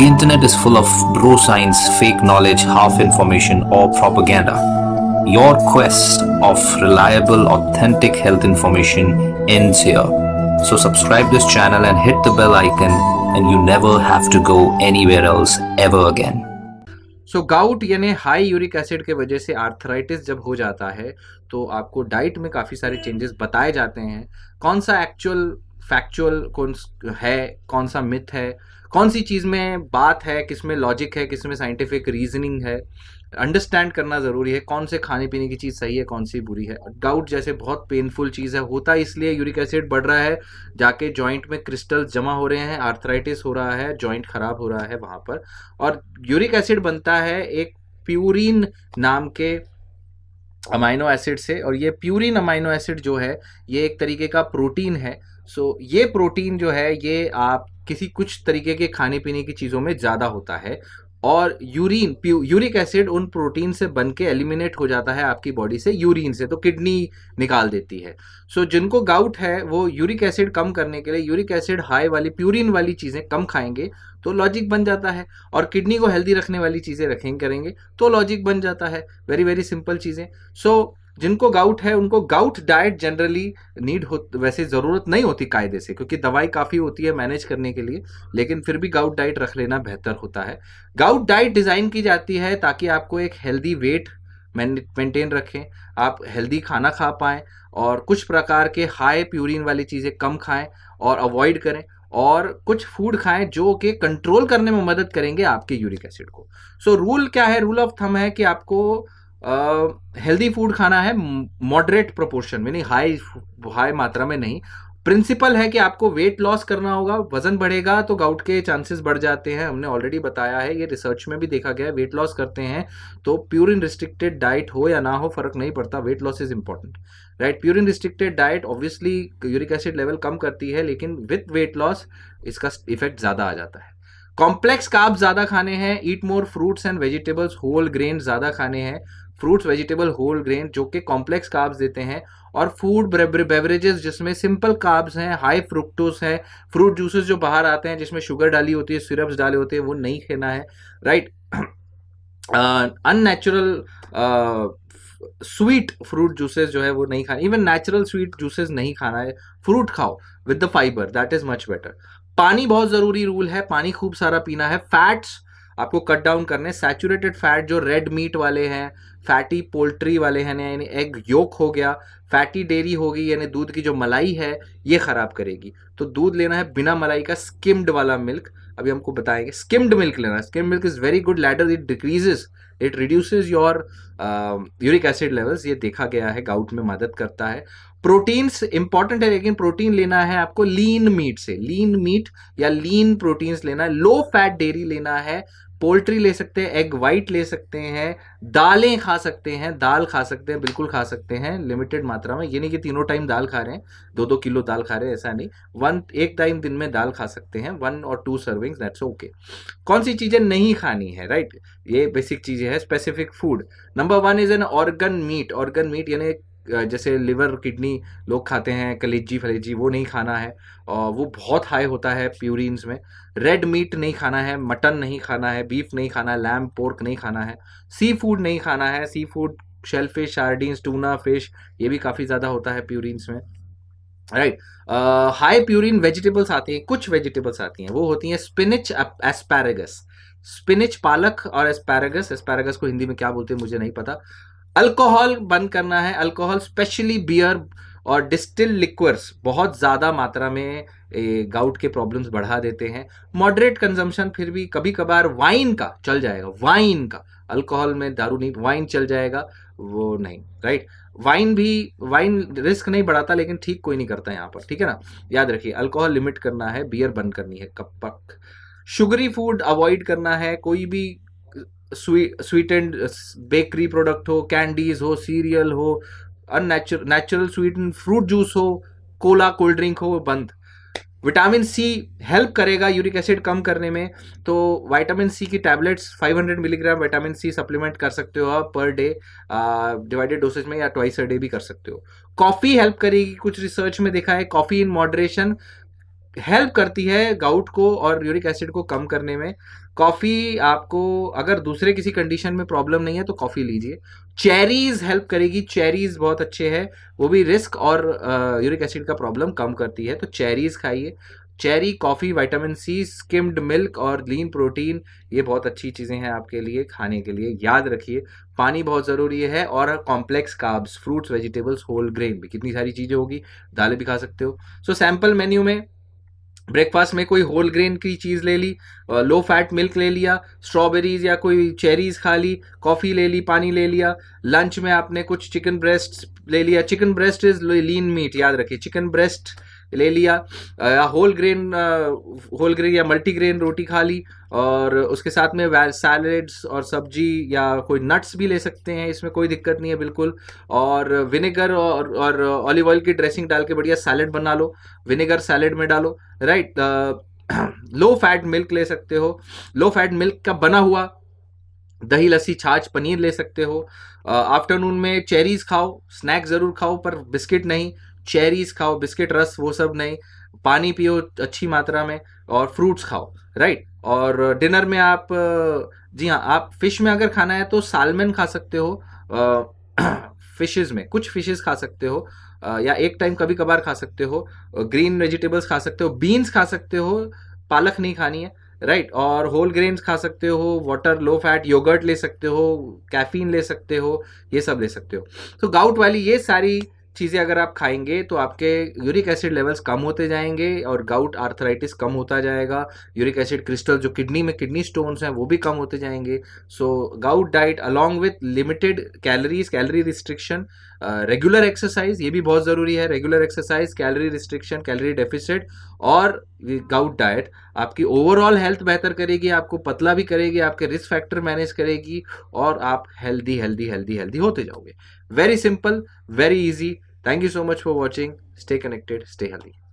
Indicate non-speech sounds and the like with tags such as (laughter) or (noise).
The internet is full of bro science, fake knowledge, half information, or propaganda. Your quest of reliable, authentic health information ends here. So subscribe this channel and hit the bell icon and you never have to go anywhere else ever again. So gout यानी high uric acid के वजह से arthritis जब हो जाता है तो आपको डाइट में काफ़ी सारे चेंजेस बताए जाते हैं कौन सा एक्चुअल फैक्चुअल कौन है कौन सा मिथ है कौन सी चीज़ में बात है किस में लॉजिक है किस में साइंटिफिक रीजनिंग है अंडरस्टैंड करना ज़रूरी है कौन से खाने पीने की चीज़ सही है कौन सी बुरी है डाउट जैसे बहुत पेनफुल चीज़ है होता इसलिए यूरिक एसिड बढ़ रहा है जाके जॉइंट में क्रिस्टल जमा हो रहे हैं आर्थराइटिस हो रहा है जॉइंट खराब हो रहा है वहाँ पर और यूरिक एसिड बनता है एक प्यूरिन नाम के अमाइनो एसिड से और ये प्यूरिन अमाइनो एसिड जो है ये एक तरीके का प्रोटीन है सो ये प्रोटीन जो है ये आप किसी कुछ तरीके के खाने पीने की चीज़ों में ज़्यादा होता है और यूरिन यूरिक एसिड उन प्रोटीन से बन के एलिमिनेट हो जाता है आपकी बॉडी से यूरिन से तो किडनी निकाल देती है सो so, जिनको गाउट है वो यूरिक एसिड कम करने के लिए यूरिक एसिड हाई वाली प्यूरिन वाली चीज़ें कम खाएंगे तो लॉजिक बन जाता है और किडनी को हेल्दी रखने वाली चीज़ें रखेंगे करेंगे तो लॉजिक बन जाता है वेरी वेरी सिंपल चीज़ें सो so, जिनको गाउट है उनको गाउट डाइट जनरली नीड हो वैसे ज़रूरत नहीं होती कायदे से क्योंकि दवाई काफ़ी होती है मैनेज करने के लिए लेकिन फिर भी गाउट डाइट रख लेना बेहतर होता है गाउट डाइट डिज़ाइन की जाती है ताकि आपको एक हेल्दी वेट मेंटेन रखें आप हेल्दी खाना खा पाएँ और कुछ प्रकार के हाई प्यूरिन वाली चीज़ें कम खाएँ और अवॉइड करें और कुछ फूड खाएं जो कि कंट्रोल करने में मदद करेंगे आपके यूरिक एसिड को सो so, रूल क्या है रूल ऑफ थम है कि आपको हेल्दी फूड खाना है मॉडरेट प्रोपोर्शन में नहीं हाई हाई मात्रा में नहीं प्रिंसिपल है कि आपको वेट लॉस करना होगा वजन बढ़ेगा तो गाउट के चांसेस बढ़ जाते हैं हमने ऑलरेडी बताया है ये रिसर्च में भी देखा गया है वेट लॉस करते हैं तो प्योर इन रिस्ट्रिक्टेड डाइट हो या ना हो फर्क नहीं पड़ता weight loss is important right purine restricted diet obviously uric acid level कम करती है लेकिन विथ वेट लॉस इसका इफेक्ट ज़्यादा आ जाता है कॉम्प्लेक्स काब ज़्यादा खाने हैं eat more fruits and vegetables whole grain ज़्यादा खाने हैं फ्रूट्स वेजिटेबल होल ग्रेन जो कि कॉम्प्लेक्स काब्स देते हैं और फूड बेवरेजेस जिसमें सिंपल काब्स हैं हाई फ्रुक्टोज हैं फ्रूट जूसेस जो बाहर आते हैं जिसमें शुगर डाली होती है सिरप्स डाले होते हैं वो नहीं खाना है right unnatural sweet fruit juices जो है वो नहीं खाना इवन नेचुरल स्वीट जूसेस नहीं खाना है फ्रूट खाओ with the fibre that is much better पानी बहुत ज़रूरी रूल है पानी खूब सारा पीना है फैट्स आपको कट डाउन करने सैचुरेटेड फैट जो रेड मीट वाले हैं फैटी पोल्ट्री वाले हैं यानी एग योक हो गया फैटी हो गई यानी दूध की जो मलाई है ये ख़राब करेगी तो दूध लेना है बिना मलाई का स्किम्ड वाला मिल्क अभी हमको बताएंगे स्किम्ड मिल्क लेना skim milk is very good rather it decreases it reduces your uric acid levels ये देखा गया है गाउट में मदद करता है प्रोटीन्स इंपॉर्टेंट है लेकिन प्रोटीन लेना है आपको लीन मीट से लीन मीट या लीन प्रोटीन्स लेना है लो फैट डेयरी लेना है पोल्ट्री ले सकते हैं एग वाइट ले सकते हैं दालें खा सकते हैं दाल खा सकते हैं बिल्कुल खा सकते हैं लिमिटेड मात्रा में ये नहीं कि तीनों टाइम दाल खा रहे हैं दो दो किलो दाल खा रहे हैं ऐसा नहीं वन एक टाइम दिन में दाल खा सकते हैं वन और टू सर्विंग्स दैट्स ओके कौन सी चीज़ें नहीं खानी है राइट ये बेसिक चीज़ें हैं specific food number one is an organ meat organ meat यानी जैसे लिवर किडनी लोग खाते हैं कलेजी फलेजी वो नहीं खाना है और वो बहुत हाई होता है प्यूरिनस में रेड मीट नहीं खाना है मटन नहीं खाना है बीफ नहीं खाना है लैम पोर्क नहीं खाना है सी फूड नहीं खाना है sea food shell fish sardine tuna fish ये भी काफ़ी ज़्यादा होता है प्यूरिनस में राइट हाई प्यूरिन वेजिटेबल्स आती हैं कुछ वेजिटेबल्स आती हैं वो होती हैं स्पिनिच एस्पैरागस स्पिनिच पालक और एस्पैरागस एस्पैरागस को हिंदी में क्या बोलते हैं मुझे नहीं पता अल्कोहल बंद करना है अल्कोहल स्पेशली बियर और डिस्टिल लिक्वर्स बहुत ज़्यादा मात्रा में गाउट के प्रॉब्लम्स बढ़ा देते हैं मॉडरेट कंजम्पशन फिर भी कभी कभार वाइन का चल जाएगा वाइन का अल्कोहल में दारू नहीं वाइन चल जाएगा वो नहीं राइट वाइन भी वाइन रिस्क नहीं बढ़ाता लेकिन ठीक कोई नहीं करता यहाँ पर ठीक है ना याद रखिए अल्कोहल लिमिट करना है बियर बंद करनी है कपक शुगरी फूड अवॉइड करना है कोई भी sweet sweet and bakery product हो कैंडीज हो सीरियल हो unnatural natural sweet and fruit juice हो कोला कोल्ड ड्रिंक हो वो बंद विटामिन सी हेल्प करेगा यूरिक एसिड कम करने में तो विटामिन सी की tablets 500 milligram vitamin C supplement कर सकते हो आप पर डे डिवाइडेड डोसेज में या ट्वाइस अ डे भी कर सकते हो कॉफ़ी हेल्प करेगी कुछ रिसर्च में देखा है कॉफ़ी इन मॉडरेशन हेल्प करती है गाउट को और यूरिक एसिड को कम करने में कॉफ़ी आपको अगर दूसरे किसी कंडीशन में प्रॉब्लम नहीं है तो कॉफ़ी लीजिए चेरीज़ हेल्प करेगी चेरीज़ बहुत अच्छे हैं वो भी रिस्क और यूरिक एसिड का प्रॉब्लम कम करती है तो चेरीज़ खाइए cherry coffee vitamin C skimmed milk और लीन प्रोटीन ये बहुत अच्छी चीज़ें हैं आपके लिए खाने के लिए याद रखिए पानी बहुत ज़रूरी है और complex carbs fruits vegetables whole grain भी कितनी सारी चीज़ें होगी दालें भी खा सकते हो सो सैम्पल मेन्यू में ब्रेकफास्ट में कोई होल ग्रेन की चीज़ ले ली लो फैट मिल्क ले लिया स्ट्रॉबेरीज या कोई चेरीज खा ली कॉफ़ी ले ली पानी ले लिया लंच में आपने कुछ चिकन ब्रेस्ट ले लिया chicken breast is lean meat याद रखिए चिकन ब्रेस्ट ले लिया या होल ग्रेन होल ग्रेन या मल्टी ग्रेन रोटी खा ली और उसके साथ में सैलड्स और सब्जी या कोई नट्स भी ले सकते हैं इसमें कोई दिक्कत नहीं है बिल्कुल और विनेगर और और ऑलिव ऑयल की ड्रेसिंग डाल के बढ़िया सैलड बना लो विनेगर सैलड में डालो राइट लो फैट मिल्क ले सकते हो लो फैट मिल्क का बना हुआ दही लस्सी छाछ पनीर ले सकते हो आफ्टरनून में चेरीज खाओ स्नैक ज़रूर खाओ पर बिस्किट नहीं चेरीज खाओ बिस्किट रस वो सब नहीं पानी पियो अच्छी मात्रा में और फ्रूट्स खाओ राइट और डिनर में आप जी हाँ आप फिश में अगर खाना है तो सालमन खा सकते हो (clears throat) फिशेज में कुछ फिशेज खा सकते हो या एक टाइम कभी कभार खा सकते हो ग्रीन वेजिटेबल्स खा सकते हो बीन्स खा सकते हो पालक नहीं खानी है राइट और होल ग्रेन्स खा सकते हो वाटर लो फैट योगर्ट ले सकते हो कैफीन ले सकते हो ये सब ले सकते हो तो गाउट वाली ये सारी चीज़ें अगर आप खाएंगे तो आपके यूरिक एसिड लेवल्स कम होते जाएंगे और गाउट आर्थराइटिस कम होता जाएगा यूरिक एसिड क्रिस्टल जो किडनी में किडनी स्टोन्स हैं वो भी कम होते जाएंगे so gout diet along with limited calories calorie restriction regular exercise ये भी बहुत ज़रूरी है regular exercise calorie restriction calorie deficit और गाउट डाइट आपकी ओवरऑल हेल्थ बेहतर करेगी आपको पतला भी करेगी आपके रिस्क फैक्टर मैनेज करेगी और आप हेल्दी हेल्दी हेल्दी हेल्दी होते जाओगे very simple very easy thank you so much for watching stay connected stay healthy